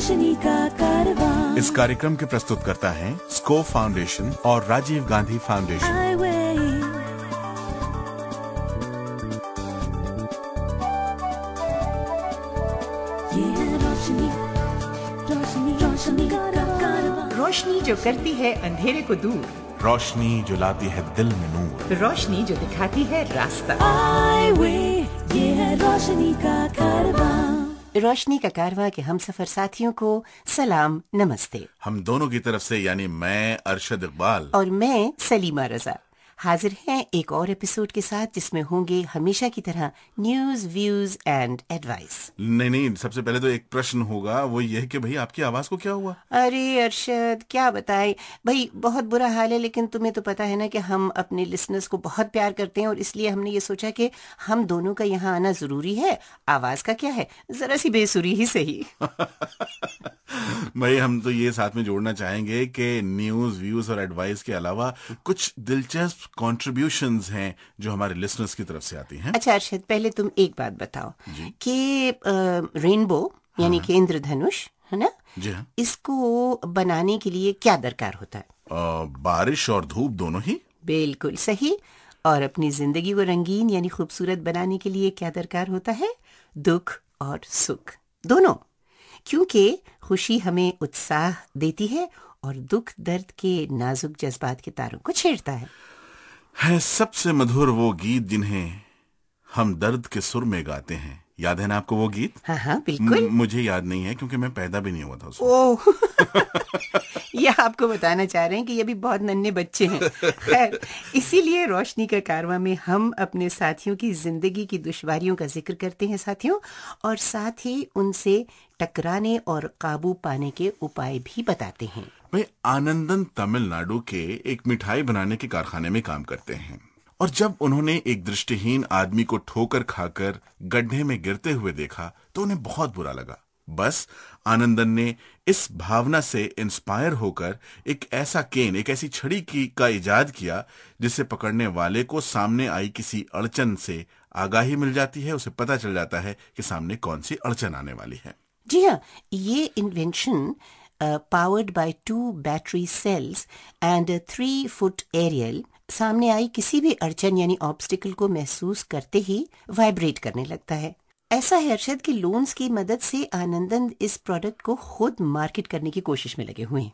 रोशनी का कारवा इस कार्यक्रम के प्रस्तुत करता है स्को फाउंडेशन और राजीव गांधी फाउंडेशन रोशनी जो करती है अंधेरे को दूर रोशनी जो लाती है दिल में नूर रोशनी जो दिखाती है रास्ता ये है रोशनी का कारवा रोशनी का कारवा के हम सफर साथियों को सलाम नमस्ते हम दोनों की तरफ से यानी मैं अरशद इकबाल और मैं सलीमा रजा हाजिर हैं एक और एपिसोड के साथ जिसमें होंगे हमेशा की तरह न्यूज व्यूज एंड एडवाइस नहीं नहीं सबसे पहले तो एक प्रश्न होगा वो ये कि भाई आपकी आवाज को क्या हुआ अरे अरशद क्या बताए भाई बहुत बुरा हाल है लेकिन तुम्हें तो पता है ना कि हम अपने लिसनर्स को बहुत प्यार करते हैं और इसलिए हमने ये सोचा कि हम दोनों का यहाँ आना जरूरी है आवाज का क्या है जरा सी बेसुरी ही सही भाई हम तो ये साथ में जोड़ना चाहेंगे कि न्यूज व्यूज और एडवाइस के अलावा कुछ दिलचस्प कॉन्ट्रीब्यूशन हैं जो हमारे लिसनर्स की तरफ से आती हैं अच्छा अर्षद पहले तुम एक बात बताओ कि रेनबो यानी हाँ। कि इंद्रधनुष है ना जी हाँ इसको बनाने के लिए क्या दरकार होता है आ, बारिश और धूप दोनों ही बिल्कुल सही और अपनी जिंदगी को रंगीन यानी खूबसूरत बनाने के लिए क्या दरकार होता है दुख और सुख दोनों क्योंकि खुशी हमें उत्साह देती है और दुख दर्द के नाजुक जज्बात के तारों को छेड़ता है है सबसे मधुर वो गीत जिन्हें हम दर्द के सुर में गाते हैं याद है ना आपको वो गीत हाँ हाँ बिल्कुल मुझे याद नहीं है क्योंकि मैं पैदा भी नहीं हुआ था ओह यह आपको बताना चाह रहे हैं कि ये भी बहुत नन्हे बच्चे हैं इसीलिए रोशनी का कारवा में हम अपने साथियों की जिंदगी की दुश्वारियों का जिक्र करते हैं साथियों और साथ ही उनसे टकराने और काबू पाने के उपाय भी बताते हैं वे आनंदन तमिलनाडु के एक मिठाई बनाने के कारखाने में काम करते हैं और जब उन्होंने एक दृष्टिहीन आदमी को ठोकर खाकर गड्ढे में गिरते हुए देखा तो उन्हें बहुत बुरा लगा बस आनंदन ने इस भावना से इंस्पायर होकर एक ऐसा केन एक ऐसी छड़ी की का इजाद किया जिसे पकड़ने वाले को सामने आई किसी अड़चन से आगाही मिल जाती है उसे पता चल जाता है कि सामने कौन सी अड़चन आने वाली है जी हाँ ये invention uh, powered by two battery cells and a three foot aerial सामने आई किसी भी अड़चन यानी ऑब्स्टिकल को महसूस करते ही वाइब्रेट करने लगता है ऐसा है अर्षद की लोन्स की मदद से आनंदन इस प्रोडक्ट को खुद मार्केट करने की कोशिश में लगे हुए हैं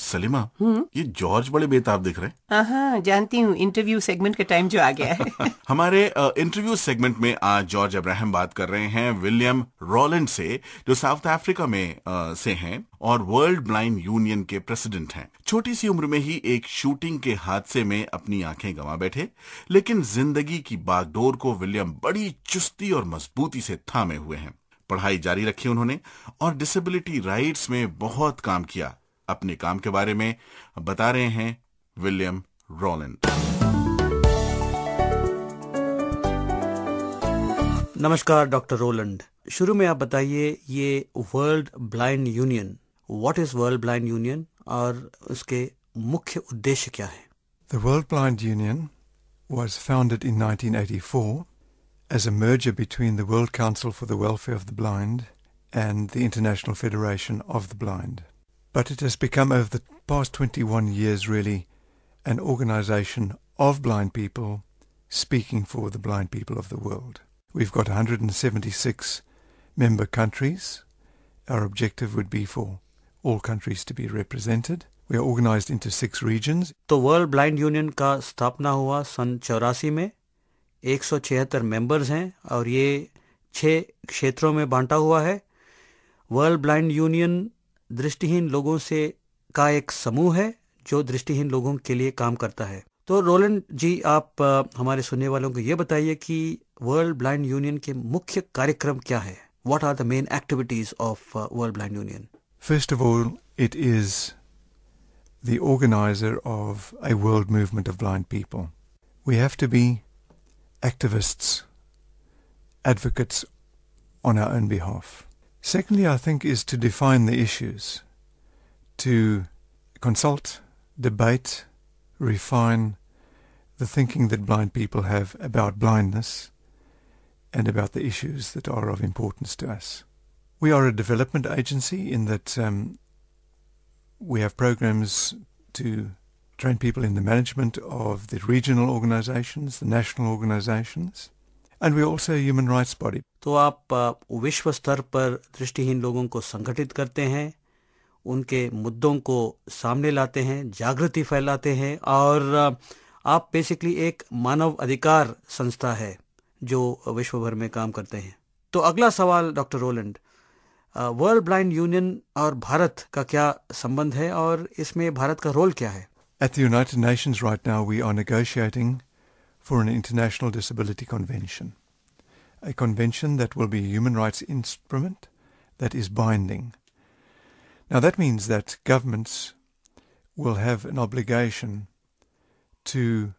सलीमा ये जॉर्ज बड़े बेताब दिख रहे हैं जानती हूँ इंटरव्यू सेगमेंट का टाइम जो आ गया है हमारे इंटरव्यू सेगमेंट में आज जॉर्ज अब्राहम बात कर रहे हैं विलियम रोलेंड से जो साउथ अफ्रीका में आ, से हैं और वर्ल्ड ब्लाइंड यूनियन के प्रेसिडेंट हैं छोटी सी उम्र में ही एक शूटिंग के हादसे में अपनी आंखें गंवा बैठे लेकिन जिंदगी की बागडोर को विलियम बड़ी चुस्ती और मजबूती से थामे हुए हैं पढ़ाई जारी रखी उन्होंने और डिसेबिलिटी राइट्स में बहुत काम किया अपने काम के बारे में बता रहे हैं विलियम रोलैंड नमस्कार डॉक्टर रोलैंड शुरू में आप बताइए ये World Blind Union what is World Blind Union और उसके मुख्य उद्देश्य क्या है the World Blind Union was founded in 1984 as a merger between the World Council for the Welfare of the Blind and the International Federation of the Blind. but it has become over the past 21 years really an organization of blind people speaking for the blind people of the world. We've got 176 member countries. Our objective would be for all countries to be represented. We are organized into six regions. The World Blind Union का स्थापना hua सन चौरासी में एक सौ छिहत्तर members हैं six ये छः क्षेत्रों में बांटा दृष्टिहीन लोगों से का एक समूह है जो दृष्टिहीन लोगों के लिए काम करता है तो रोलन जी आप हमारे सुनने वालों को ये बताइए कि वर्ल्ड ब्लाइंड यूनियन के मुख्य कार्यक्रम क्या है what are the main activities of World Blind Union first of all it is the of a world movement of blind people we We have to be activists, advocates on our own Secondly, I think, is to define the issues, to consult, debate, refine the thinking that blind people have about blindness and about the issues that are of importance to us. We are a development agency in that um, we have programs to train people in the management of the regional organizations, the national organizations, and we also human rights body तो आप विश्व स्तर पर दृष्टिहीन लोगों को संगठित करते हैं उनके मुद्दों को सामने लाते हैं जागृति फैलाते हैं और आप बेसिकली एक मानव अधिकार संस्था है जो विश्व भर में काम करते हैं तो अगला सवाल doctor Roland World Blind Union और भारत का क्या संबंध है और इसमें भारत का रोल क्या है at the United Nations right now we are negotiating for an International Disability Convention, a convention that will be a human rights instrument that is binding. Now that means that governments will have an obligation to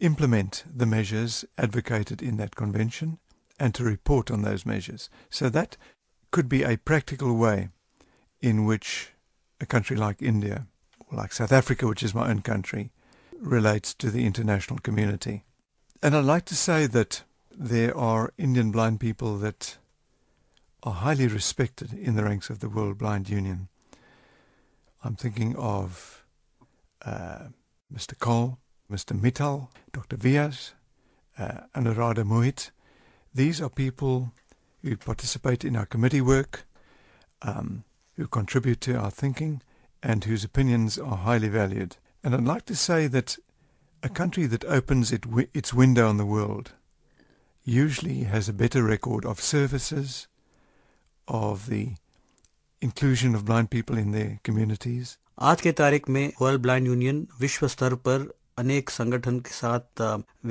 implement the measures advocated in that convention and to report on those measures. So that could be a practical way in which a country like India, or like South Africa, which is my own country, relates to the international community. And I'd like to say that there are Indian blind people that are highly respected in the ranks of the World Blind Union. I'm thinking of uh, Mr. Cole, Mr. Mittal, Dr. Vias, uh, Anuradha Muhit. These are people who participate in our committee work, um, who contribute to our thinking, and whose opinions are highly valued. And I'd like to say that a country that opens it wi its window on the world usually has a better record of services, of the inclusion of blind people in their communities. आज के तारीख में world Blind union विश्व स्तर पर अनेक संगठन के साथ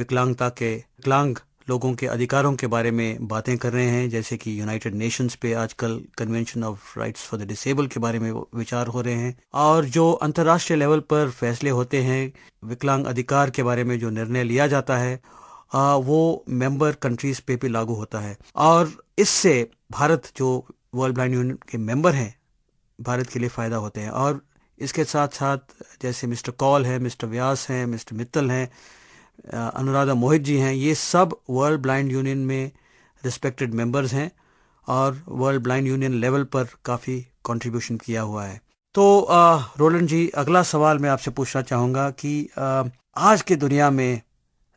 विकलांगता के विकलांग लोगों के अधिकारों के बारे में बातें कर रहे हैं जैसे कि यूनाइटेड नेशंस पे आजकल convention of rights for the disable के बारे में विचार हो रहे हैं और जो अंतर्राष्ट्रीय लेवल पर फैसले होते हैं विकलांग अधिकार के बारे में जो निर्णय लिया जाता है आ, वो मेंबर कंट्रीज पे भी लागू होता है और इससे भारत जो वर्ल्ड ब्लाइंड यूनियन के मेंबर हैं भारत के लिए फ़ायदा होते हैं और इसके साथ साथ जैसे मिस्टर कॉल है मिस्टर व्यास हैं मिस्टर मित्तल हैं अनुराधा मोहित जी हैं ये सब वर्ल्ड ब्लाइंड यूनियन में रिस्पेक्टेड मेंबर्स हैं और वर्ल्ड ब्लाइंड यूनियन लेवल पर काफ़ी कंट्रीब्यूशन किया हुआ है तो रोलन जी अगला सवाल मैं आपसे पूछना चाहूँगा कि आ, आज के दुनिया में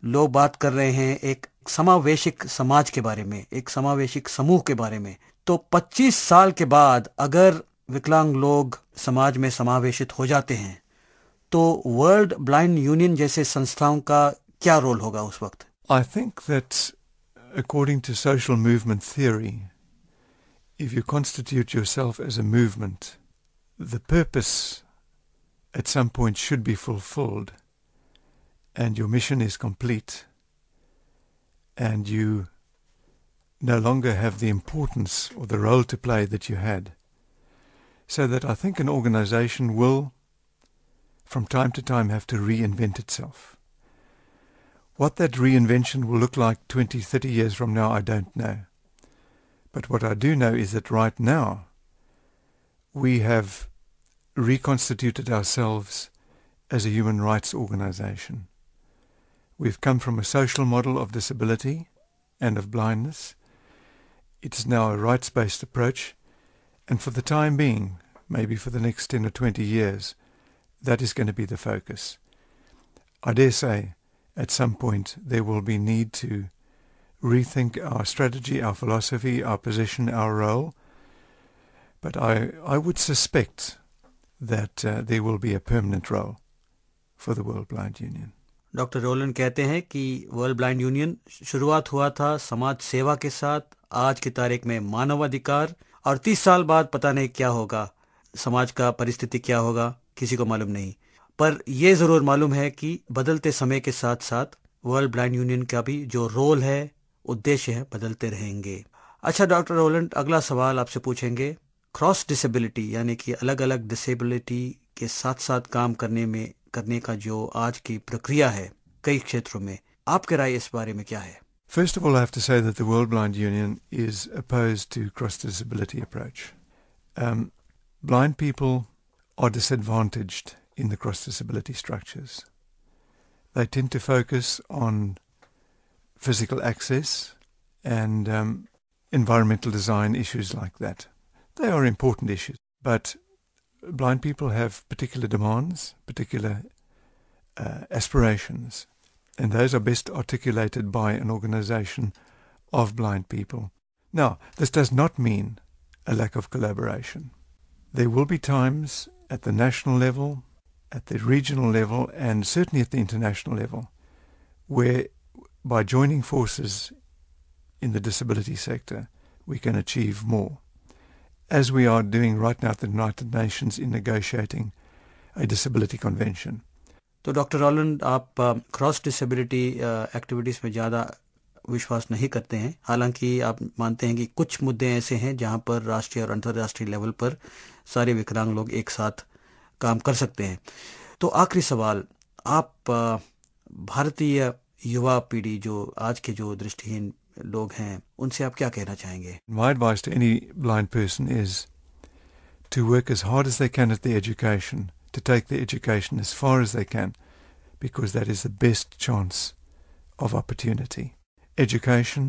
लोग बात कर रहे हैं एक समावेशिक समाज के बारे में एक समावेशिक समूह के बारे में तो 25 साल के बाद अगर विकलांग लोग समाज में समावेशित हो जाते हैं तो वर्ल्ड ब्लाइंड यूनियन जैसे संस्थाओं का क्या रोल होगा उस वक्त I think that according to social movement as if you constitute yourself as a movement the purpose at some point should be fulfilled and your mission is complete and you no longer have the importance or the role to play that you had. So that I think an organization will from time to time have to reinvent itself. What that reinvention will look like 20, 30 years from now, I don't know. But what I do know is that right now, we have reconstituted ourselves as a human rights organization. We've come from a social model of disability and of blindness. It's now a rights-based approach, and for the time being, maybe for the next 10 or 20 years, that is going to be the focus. I dare say at some point there will be need to rethink our strategy, our philosophy, our position, our role. But I, I would suspect that uh, there will be a permanent role for the World Blind Union. Dr. Roland कहते हैं कि World Blind Union शुरुआत हुआ था समाज सेवा के साथ आज की तारीख में मानवाधिकार और 30 साल बाद पता नहीं क्या होगा समाज का परिस्थिति क्या होगा किसी को मालूम नहीं पर यह ज़रूर मालूम है कि बदलते समय के साथ साथ वर्ल्ड ब्लाइंड यूनियन का भी जो रोल है उद्देश्य है बदलते रहेंगे अच्छा डॉक्टर रोलैंड अगला सवाल आपसे पूछेंगे क्रॉस डिसेबिलिटी यानी कि अलग अलग डिसेबिलिटी के साथ साथ काम करने में करने का जो आज की प्रक्रिया है कई क्षेत्रों में आपके राय इस बारे में क्या है First of all, I have to say that the World Blind Union is opposed to cross-disability approach. Um, blind people are disadvantaged in the cross disability structures. They tend to focus on physical access and um, environmental design issues like that. They are important issues, but blind people have particular demands, particular uh, aspirations, and those are best articulated by an organization of blind people. Now, this does not mean a lack of collaboration. There will be times at the national level at the regional level and certainly at the international level, where by joining forces in the disability sector, we can achieve more. As we are doing right now at the United Nations in negotiating a disability convention. तो doctor Roland, आप cross disability activities में ज़्यादा विश्वास नहीं करते हैं हालांकि आप मानते हैं कि कुछ मुद्दे ऐसे हैं जहां पर राष्ट्रीय और अंतर्राष्ट्रीय लेवल पर सारे विकलांग लोग एक साथ काम कर सकते हैं तो आखिरी सवाल आप भारतीय युवा पीढ़ी जो आज के जो दृष्टिहीन लोग हैं उनसे आप क्या कहना चाहेंगे My advice to any blind person is to work as hard as they can at their education, to take their education as far as they can, because that is the best chance of opportunity. Education,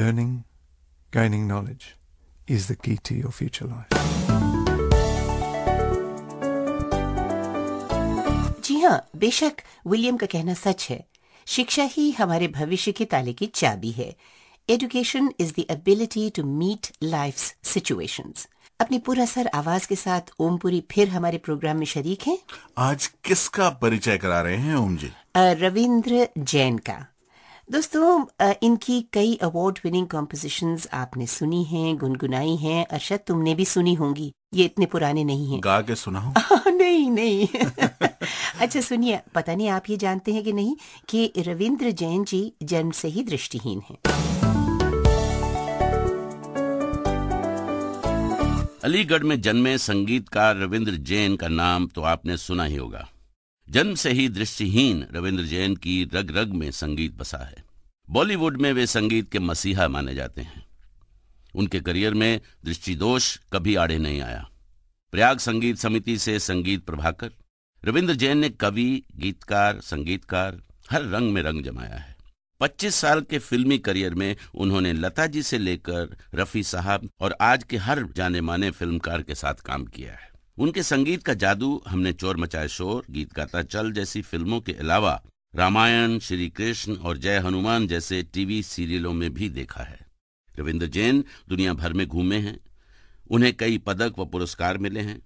learning, gaining knowledge is the key to your future life. हाँ बेशक William का कहना सच है शिक्षा ही हमारे भविष्य के ताले की चाबी है education is the ability to meet life situations अपनी पूरा सर आवाज के साथ ओमपुरी फिर हमारे प्रोग्राम में शरीक हैं आज किसका परिचय करा रहे हैं ओम जी रविंद्र जैन का दोस्तों इनकी कई अवार्ड विनिंग कॉम्पोजिशंस आपने सुनी हैं गुनगुनाई हैं अरशद तुमने भी सुनी होंगी ये इतने पुराने नहीं हैं गा के सुनाओ नहीं नहीं अच्छा सुनिए पता नहीं आप ये जानते हैं कि नहीं कि रविंद्र जैन जी जन्म से ही दृष्टिहीन हैं अलीगढ़ में जन्मे संगीतकार रविंद्र जैन का नाम तो आपने सुना ही होगा जन्म से ही दृष्टिहीन रविंद्र जैन की रग रग में संगीत बसा है बॉलीवुड में वे संगीत के मसीहा माने जाते हैं उनके करियर में दृष्टिदोष कभी आड़े नहीं आया प्रयाग संगीत समिति से संगीत प्रभाकर रविंद्र जैन ने कवि गीतकार संगीतकार हर रंग में रंग जमाया है 25 साल के फिल्मी करियर में उन्होंने लता जी से लेकर रफ़ी साहब और आज के हर जाने माने फिल्मकार के साथ काम किया है उनके संगीत का जादू हमने चोर मचाए शोर गीत गाता चल जैसी फिल्मों के अलावा रामायण श्री कृष्ण और जय हनुमान जैसे टीवी सीरियलों में भी देखा है रविंद्र जैन दुनिया भर में घूमे हैं उन्हें कई पदक व पुरस्कार मिले हैं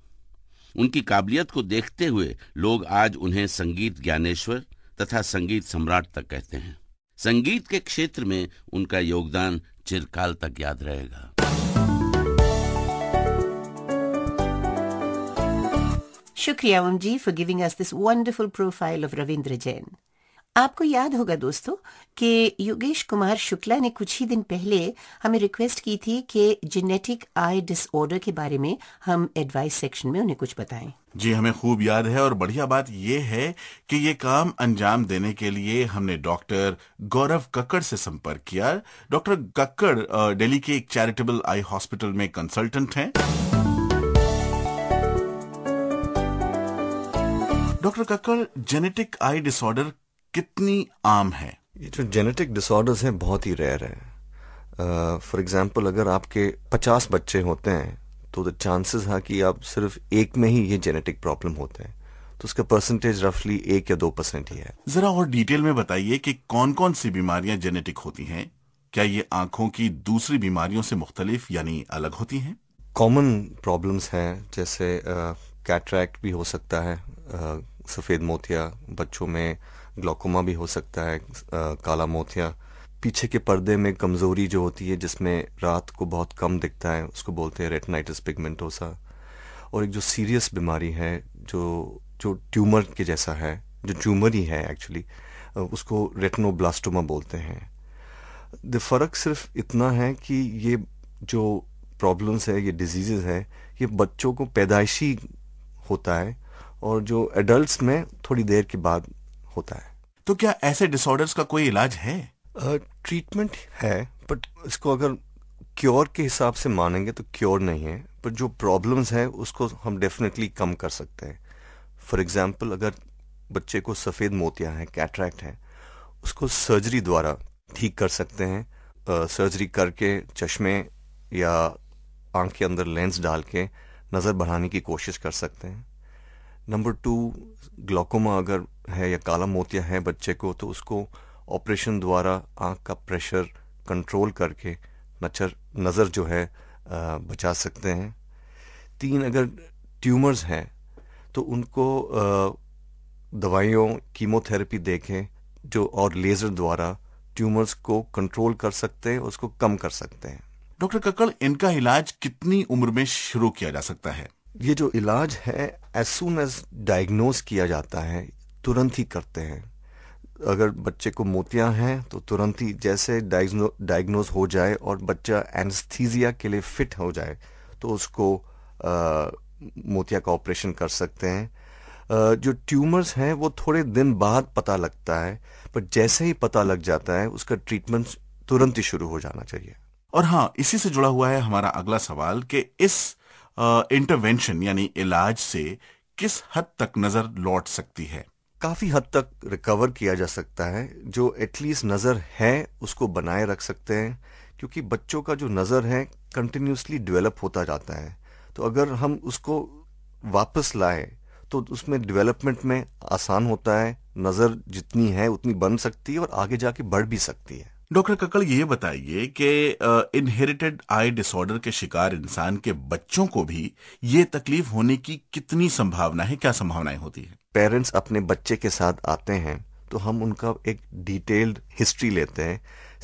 उनकी काबिलियत को देखते हुए लोग आज उन्हें संगीत ज्ञानेश्वर तथा संगीत सम्राट तक कहते हैं संगीत के क्षेत्र में उनका योगदान चिरकाल तक याद रहेगा शुक्रिया Om ji for giving us this wonderful profile of Ravindra Jain आपको याद होगा दोस्तों कि योगेश कुमार शुक्ला ने कुछ ही दिन पहले हमें रिक्वेस्ट की थी कि जेनेटिक आई डिसऑर्डर के बारे में हम एडवाइस सेक्शन में उन्हें कुछ बताएं जी हमें खूब याद है और बढ़िया बात यह है कि ये काम अंजाम देने के लिए हमने डॉक्टर गौरव कक्कड़ से संपर्क किया डॉक्टर कक्कड़ दिल्ली के एक चैरिटेबल आई हॉस्पिटल में कंसल्टेंट हैं doctor Kakkar genetic eye disorder कितनी आम है ये जो जेनेटिक डिसऑर्डर्स हैं बहुत ही रेयर है फॉर uh, एग्जाम्पल अगर आपके पचास बच्चे होते हैं तो द चांसेस है कि आप सिर्फ एक में ही ये जेनेटिक प्रॉब्लम होते हैं तो उसका परसेंटेज रफली एक या दो परसेंट ही है जरा और डिटेल में बताइए कि कौन कौन सी बीमारियां जेनेटिक होती हैं क्या ये आंखों की दूसरी बीमारियों से मुख्तलिफ यानी अलग होती हैं कॉमन प्रॉब्लम्स हैं जैसे कैटरैक्ट uh, भी हो सकता है uh, सफ़ेद मोतिया बच्चों में ग्लोकोमा भी हो सकता है काला मोतिया पीछे के पर्दे में कमज़ोरी जो होती है जिसमें रात को बहुत कम दिखता है उसको बोलते हैं रेटनाइटिस पिगमेंटोसा और एक जो सीरियस बीमारी है जो जो ट्यूमर के जैसा है जो ट्यूमर ही है एक्चुअली उसको रेटनोब्लास्टोमा बोलते हैं द फ़र्क सिर्फ इतना है कि ये जो प्रॉब्लम्स है ये डिजीज़ है ये बच्चों को पैदाइशी होता है और जो एडल्ट में थोड़ी देर के बाद होता है तो क्या ऐसे डिसऑर्डर्स का कोई इलाज है ट्रीटमेंट uh, है बट इसको अगर क्योर के हिसाब से मानेंगे तो क्योर नहीं है पर जो प्रॉब्लम्स हैं उसको हम डेफिनेटली कम कर सकते हैं फॉर एग्जाम्पल अगर बच्चे को सफ़ेद मोतियाँ हैं कैटरैक्ट हैं उसको सर्जरी द्वारा ठीक कर सकते हैं सर्जरी सर्जरी करके चश्मे या आंख के अंदर लेंस डाल के नज़र बढ़ाने की कोशिश कर सकते हैं नंबर टू ग्लोकोमा अगर है या काला मोतिया है बच्चे को तो उसको ऑपरेशन द्वारा आँख का प्रेशर कंट्रोल करके नचर नज़र जो है आ, बचा सकते हैं तीन अगर ट्यूमर्स हैं तो उनको दवाइयों कीमोथेरेपी देखें जो और लेज़र द्वारा ट्यूमर्स को कंट्रोल कर सकते हैं उसको कम कर सकते हैं डॉक्टर कक्कड़ इनका इलाज कितनी उम्र में शुरू किया जा सकता है ये जो इलाज है एज सुन एज डायग्नोज किया जाता है तुरंत ही करते हैं अगर बच्चे को मोतियां हैं तो तुरंत ही जैसे डायग्नोज हो जाए और बच्चा एनस्थीजिया के लिए फिट हो जाए तो उसको आ, मोतिया का ऑपरेशन कर सकते हैं आ, जो ट्यूमर्स हैं वो थोड़े दिन बाद पता लगता है पर जैसे ही पता लग जाता है उसका ट्रीटमेंट तुरंत ही शुरू हो जाना चाहिए और हाँ इसी से जुड़ा हुआ है हमारा अगला सवाल कि इस इंटरवेंशन यानी इलाज से किस हद तक नजर लौट सकती है काफी हद तक रिकवर किया जा सकता है जो एटलीस्ट नजर है उसको बनाए रख सकते हैं क्योंकि बच्चों का जो नज़र है कंटिन्यूसली डेवलप होता जाता है तो अगर हम उसको वापस लाए तो उसमें डेवलपमेंट में आसान होता है नज़र जितनी है उतनी बन सकती है और आगे जाके बढ़ भी सकती है डॉक्टर कक्कड़ ये बताइए कि इनहेरिटेड आई डिसऑर्डर के शिकार इंसान के बच्चों को भी ये तकलीफ होने की कितनी संभावना है क्या संभावनाएं होती है पेरेंट्स अपने बच्चे के साथ आते हैं तो हम उनका एक डिटेल्ड हिस्ट्री लेते हैं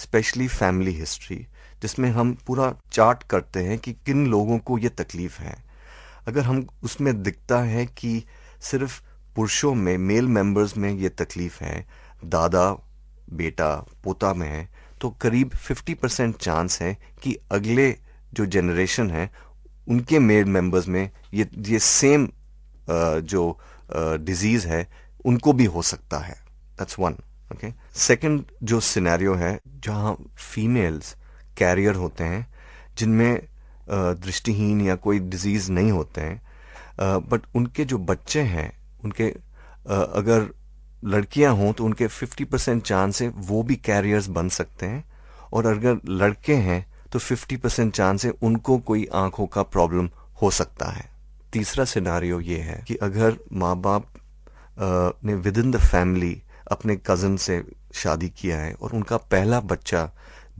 स्पेशली फैमिली हिस्ट्री जिसमें हम पूरा चार्ट करते हैं कि किन लोगों को ये तकलीफ है अगर हम उसमें दिखता है कि सिर्फ पुरुषों में मेल मेंबर्स में ये तकलीफ है दादा बेटा पोता में है तो करीब 50 परसेंट चांस है कि अगले जो जनरेशन है उनके मेल मेंबर्स में ये ये सेम जो डिजीज़ है उनको भी हो सकता है दैट्स वन ओके सेकंड जो सिनेरियो है जहाँ फीमेल्स कैरियर होते हैं जिनमें दृष्टिहीन या कोई डिजीज़ नहीं होते हैं बट उनके जो बच्चे हैं उनके अगर लड़कियां हों तो उनके 50 परसेंट चांस है वो भी कैरियर्स बन सकते हैं और अगर लड़के हैं तो 50 परसेंट चांस है उनको कोई आंखों का प्रॉब्लम हो सकता है तीसरा सिनारियो ये है कि अगर माँ बाप ने विद इन द फैमिली अपने कज़न से शादी किया है और उनका पहला बच्चा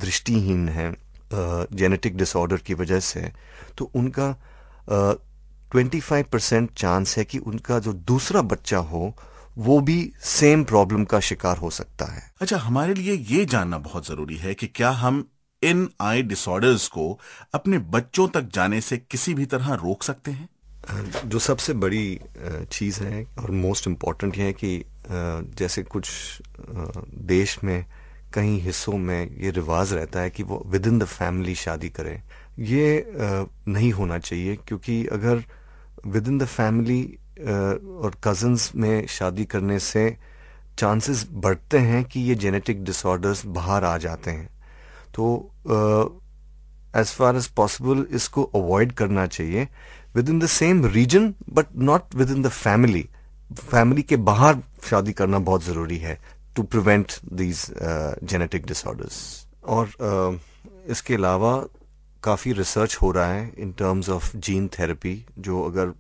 दृष्टिहीन है जेनेटिक डिसऑर्डर की वजह से तो उनका ट्वेंटी फाइव परसेंट चांस है कि उनका जो दूसरा बच्चा हो वो भी सेम प्रॉब्लम का शिकार हो सकता है अच्छा हमारे लिए ये जानना बहुत जरूरी है कि क्या हम इन आई डिसऑर्डर्स को अपने बच्चों तक जाने से किसी भी तरह रोक सकते हैं जो सबसे बड़ी चीज़ है और मोस्ट इम्पॉर्टेंट यह है कि जैसे कुछ देश में कई हिस्सों में ये रिवाज रहता है कि वो विद इन द फैमिली शादी करें ये नहीं होना चाहिए क्योंकि अगर विद इन द फैमिली और कज़न्स में शादी करने से चांसेस बढ़ते हैं कि ये जेनेटिक डिसऑर्डर्स बाहर आ जाते हैं तो एज़ फार एज़ पॉसिबल इसको अवॉइड करना चाहिए within the same reason but not within the family family के बाहर शादी करना बहुत ज़रूरी है to prevent these genetic disorders और uh, इसके अलावा काफ़ी रिसर्च हो रहा है in terms of gene therapy जो अगर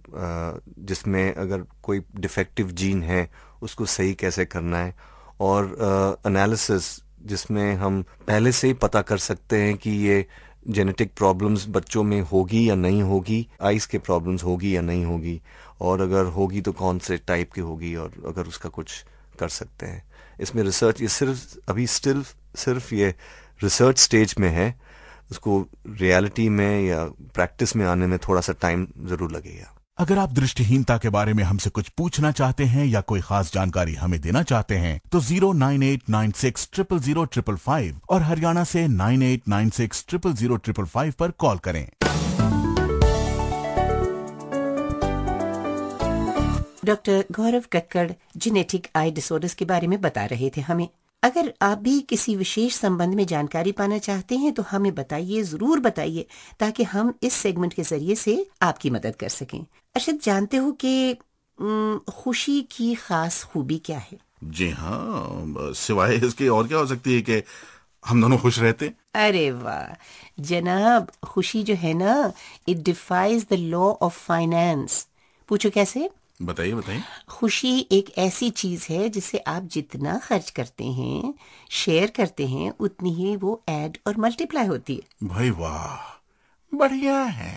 जिसमें अगर कोई डिफेक्टिव जीन है उसको सही कैसे करना है और एनालिसिस जिसमें हम पहले से ही पता कर सकते हैं कि ये जेनेटिक प्रॉब्लम्स बच्चों में होगी या नहीं होगी आइस के प्रॉब्लम्स होगी या नहीं होगी और अगर होगी तो कौन से टाइप की होगी और अगर उसका कुछ कर सकते हैं इसमें रिसर्च ये सिर्फ अभी स्टिल सिर्फ ये रिसर्च स्टेज में है उसको रियलिटी में या प्रैक्टिस में आने में थोड़ा सा टाइम जरूर लगेगा अगर आप दृष्टिहीनता के बारे में हमसे कुछ पूछना चाहते हैं या कोई खास जानकारी हमें देना चाहते हैं तो zero nine eight nine six triple zero triple five और हरियाणा से nine eight nine six triple zero triple five पर कॉल करें doctor Gaurav Kakkar genetic eye disorders के बारे में बता रहे थे हमें अगर आप भी किसी विशेष संबंध में जानकारी पाना चाहते हैं तो हमें बताइए जरूर बताइए ताकि हम इस सेगमेंट के जरिए से आपकी मदद कर सकें अरशद जानते हो कि खुशी की खास खूबी क्या है जी हाँ सिवाय इसके और क्या हो सकती है कि हम दोनों खुश रहते अरे वाह जनाब खुशी जो है ना it defies the law of finance पूछो कैसे बताइए बताइए खुशी एक ऐसी चीज है जिसे आप जितना खर्च करते हैं शेयर करते हैं उतनी ही वो ऐड और मल्टीप्लाई होती है भाई वाह बढ़िया है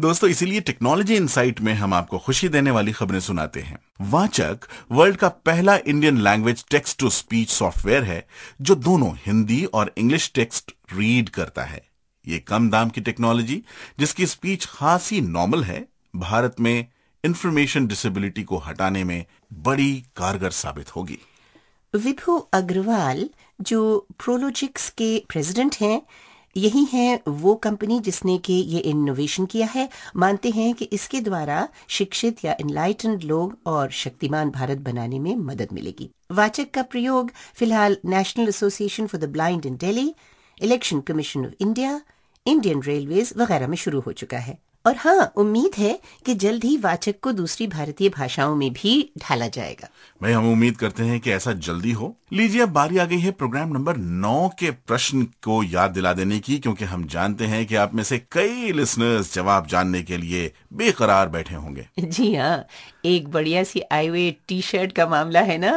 दोस्तों इसीलिए टेक्नोलॉजी इनसाइट में हम आपको खुशी देने वाली खबरें सुनाते हैं वाचक वर्ल्ड का पहला Indian language text to speech software है जो दोनों हिंदी और इंग्लिश टेक्स्ट रीड करता है ये कम दाम की टेक्नोलॉजी जिसकी स्पीच खासी नॉर्मल है भारत में इंफॉर्मेशन डिसेबिलिटी को हटाने में बड़ी कारगर साबित होगी विभु अग्रवाल जो प्रोलोजिक्स के प्रेसिडेंट हैं यही है वो कंपनी जिसने के ये इनोवेशन किया है मानते हैं कि इसके द्वारा शिक्षित या इनलाइटेंड लोग और शक्तिमान भारत बनाने में मदद मिलेगी वाचक का प्रयोग फिलहाल National Association for the Blind in Delhi Election Commission of India Indian Railways वगैरह में शुरू हो चुका है और हाँ उम्मीद है कि जल्द ही वाचक को दूसरी भारतीय भाषाओं में भी ढाला जाएगा भाई हम उम्मीद करते हैं कि ऐसा जल्दी हो लीजिए अब बारी आ गई है प्रोग्राम नंबर नौ के प्रश्न को याद दिला देने की क्योंकि हम जानते हैं कि आप में से कई लिसनर्स जवाब जानने के लिए बेकरार बैठे होंगे जी हाँ एक बढ़िया सी आई हुए टी शर्ट का मामला है ना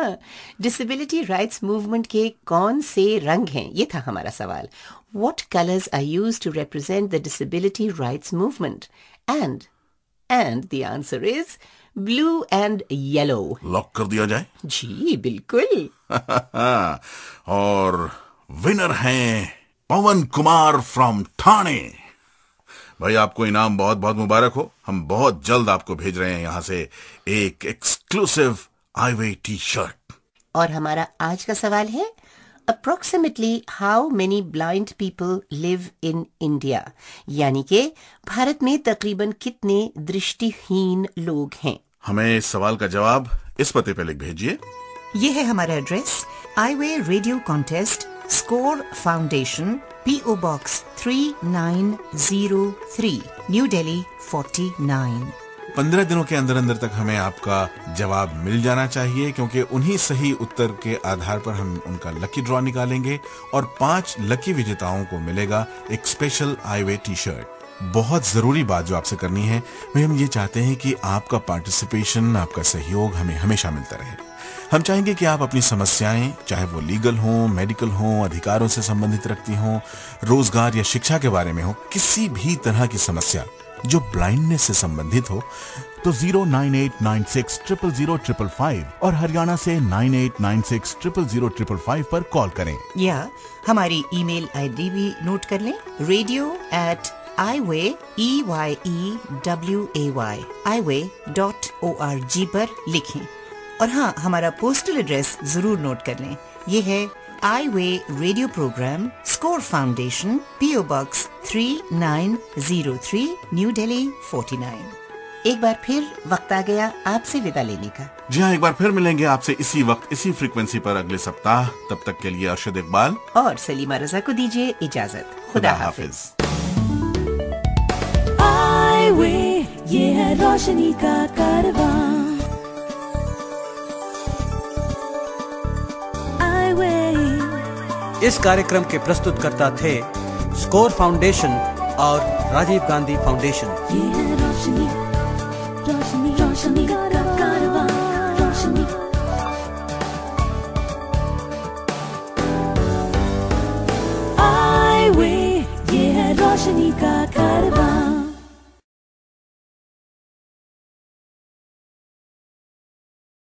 डिसेबिलिटी राइट्स मूवमेंट के कौन से रंग हैं ये था हमारा सवाल what colors are used to represent the disability rights movement? And, and the answer is blue and yellow. Lock कर दिया जाए? जी, बिल्कुल. और विनर हैं पवन कुमार फ्रॉम ठाणे भाई आपको इनाम बहुत बहुत मुबारक हो हम बहुत जल्द आपको भेज रहे हैं यहाँ से एक एक्सक्लूसिव आईवे टी शर्ट और हमारा आज का सवाल है approximately how many blind people live in India यानी के भारत में तकरीबन कितने दृष्टिहीन लोग हैं हमें इस सवाल का जवाब इस पते पे लिख भेजिए ये है हमारा address Eyeway radio contest Score Foundation P O box three nine zero three New Delhi forty nine पंद्रह दिनों के अंदर अंदर तक हमें आपका जवाब मिल जाना चाहिए क्योंकि उन्हीं सही उत्तर के आधार पर हम उनका लकी ड्रॉ निकालेंगे और पांच लकी विजेताओं को मिलेगा एक स्पेशल आईवे टी शर्ट बहुत ज़रूरी बात जो आपसे करनी है वह हम ये चाहते हैं कि आपका पार्टिसिपेशन आपका सहयोग हमें हमेशा मिलता रहे हम चाहेंगे कि आप अपनी समस्याएं चाहे वो लीगल हों मेडिकल हों अधिकारों से संबंधित रखती हों रोजगार या शिक्षा के बारे में हो किसी भी तरह की समस्या जो ब्लाइंडनेस से संबंधित हो तो zero nine eight nine six triple zero triple five और हरियाणा से nine eight nine six triple zero triple five पर कॉल करें या हमारी ईमेल आईडी भी नोट कर लें radio at Eyeway E Y E W A Y Eyeway dot O R G पर लिखें और हाँ हमारा पोस्टल एड्रेस जरूर नोट कर लें ये है Eyeway radio program Score Foundation PO box 3903 New forty 49 एक बार फिर वक्त आ गया आपसे विदा लेने का जी हाँ एक बार फिर मिलेंगे आपसे इसी वक्त इसी फ्रीक्वेंसी पर अगले सप्ताह तब तक के लिए अरशद इकबाल और सलीमा रजा को दीजिए इजाजत खुदा, हाफिज ये है रोशनी का कारवां इस कार्यक्रम के प्रस्तुतकर्ता थे स्कोर फाउंडेशन और राजीव गांधी फाउंडेशन